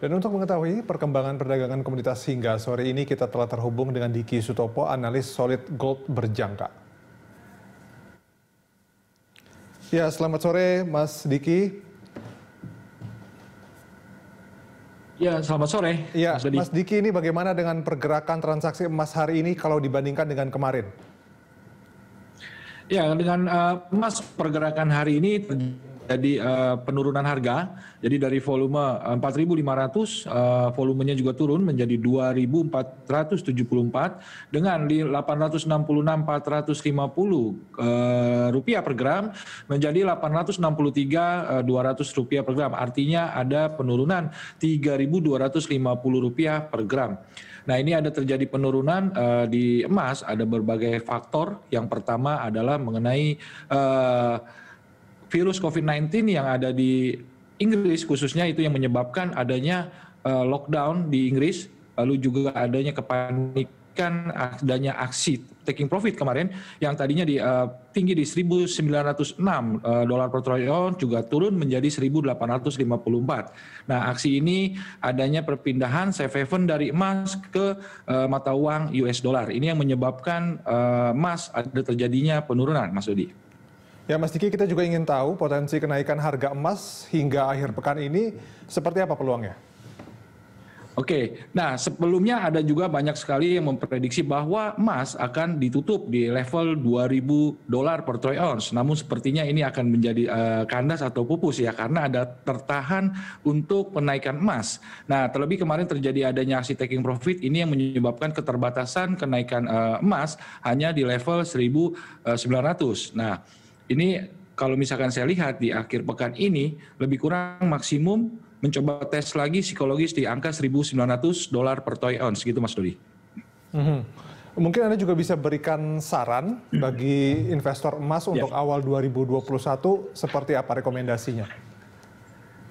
Dan untuk mengetahui perkembangan perdagangan komoditas hingga sore ini, kita telah terhubung dengan Diki Sutopo, analis solid gold berjangka. Ya, selamat sore Mas Diki. Ya, selamat sore. Ya, Mas Diki. Mas Diki ini bagaimana dengan pergerakan transaksi emas hari ini kalau dibandingkan dengan kemarin? Ya, dengan uh, emas pergerakan hari ini terjadi terjadi uh, eh, penurunan harga. Jadi dari volume 4.500 uh, eh, eh, volumenya juga turun menjadi 2.474 dengan di 866.450 uh, rupiah per gram menjadi 863.200 uh, rupiah per gram. Artinya ada penurunan 3.250 rupiah per gram. Nah ini ada terjadi penurunan uh, di emas ada berbagai faktor. Yang pertama adalah mengenai uh, virus COVID-19 yang ada di Inggris khususnya itu yang menyebabkan adanya eh, lockdown di Inggris, lalu juga adanya kepanikan, adanya aksi taking profit kemarin yang tadinya di uh, tinggi di 1906 uh, eh, dolar per troy juga turun menjadi 1854. Nah, aksi ini adanya perpindahan safe haven dari emas ke uh, mata uang US dollar. Ini yang menyebabkan uh, emas ada terjadinya penurunan, Mas Dodi. Ya Mas Diki, kita juga ingin tahu potensi kenaikan harga emas hingga akhir pekan ini seperti apa peluangnya? Oke, nah sebelumnya ada juga banyak sekali yang memprediksi bahwa emas akan ditutup di level 2000 dolar per troy ounce. Namun sepertinya ini akan menjadi uh, kandas atau pupus ya karena ada tertahan untuk penaikan emas. Nah, terlebih kemarin terjadi adanya aksi taking profit ini yang menyebabkan keterbatasan kenaikan uh, emas hanya di level 1900. Eh, nah, ini kalau misalkan saya lihat di akhir pekan ini lebih kurang maksimum mencoba tes lagi psikologis di angka 1.900 dolar per toy ounce gitu Mas Dodi. Mm -hmm. Mungkin Anda juga bisa berikan saran bagi investor emas untuk yeah. awal 2021 seperti apa rekomendasinya?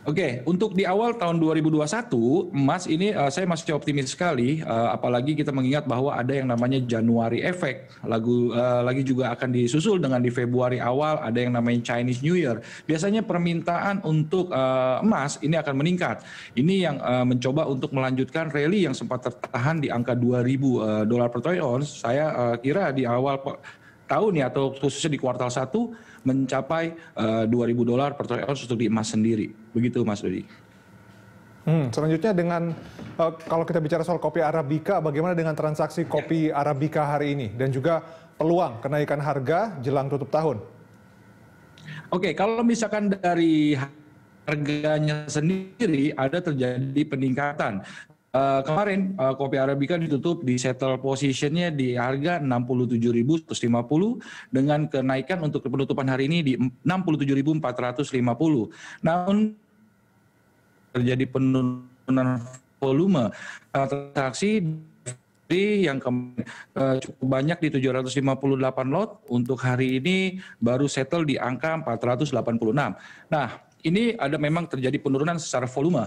Oke, okay, untuk di awal tahun 2021 emas ini uh, saya masih optimis sekali uh, apalagi kita mengingat bahwa ada yang namanya Januari Effect. Lagu uh, lagi juga akan disusul dengan di Februari awal ada yang namanya Chinese New Year. Biasanya permintaan untuk uh, emas ini akan meningkat. Ini yang uh, mencoba untuk melanjutkan rally yang sempat tertahan di angka 2000 uh, dolar per troy ounce. Saya uh, kira di awal tahun ya atau khususnya di kuartal 1 mencapai uh, eh, 2000 dolar per troy ounce untuk di emas sendiri. Begitu Mas Dodi. Hmm, selanjutnya dengan uh, kalau kita bicara soal kopi arabica bagaimana dengan transaksi kopi ya. arabica hari ini dan juga peluang kenaikan harga jelang tutup tahun? Oke, okay, kalau misalkan dari harganya sendiri ada terjadi peningkatan Uh, kemarin uh, kopi arabica ditutup di settle positionnya di harga 67.150 dengan kenaikan untuk penutupan hari ini di 67.450. Namun terjadi penurunan volume uh, transaksi yang ke, uh, cukup banyak di 758 lot untuk hari ini baru settle di angka 486. Nah, ini ada memang terjadi penurunan secara volume.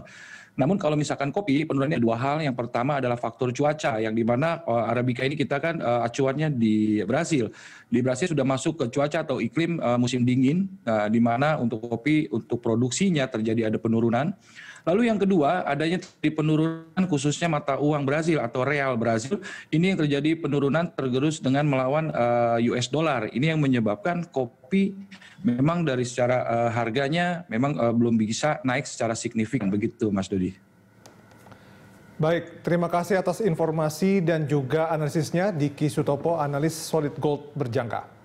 Namun kalau misalkan kopi penurunannya dua hal. Yang pertama adalah faktor cuaca yang dimana uh, eh, Arabica ini kita kan eh, acuannya di Brasil. Di Brasil sudah masuk ke cuaca atau iklim eh, musim dingin di mana untuk kopi untuk produksinya terjadi ada penurunan. Lalu yang kedua, adanya di penurunan khususnya mata uang Brazil atau real Brazil, ini yang terjadi penurunan tergerus dengan melawan uh, eh, US dollar. Ini yang menyebabkan kopi memang dari secara uh, harganya memang uh, belum bisa naik secara signifikan begitu Mas Dodi. Baik, terima kasih atas informasi dan juga analisisnya Diki Sutopo, analis Solid Gold Berjangka.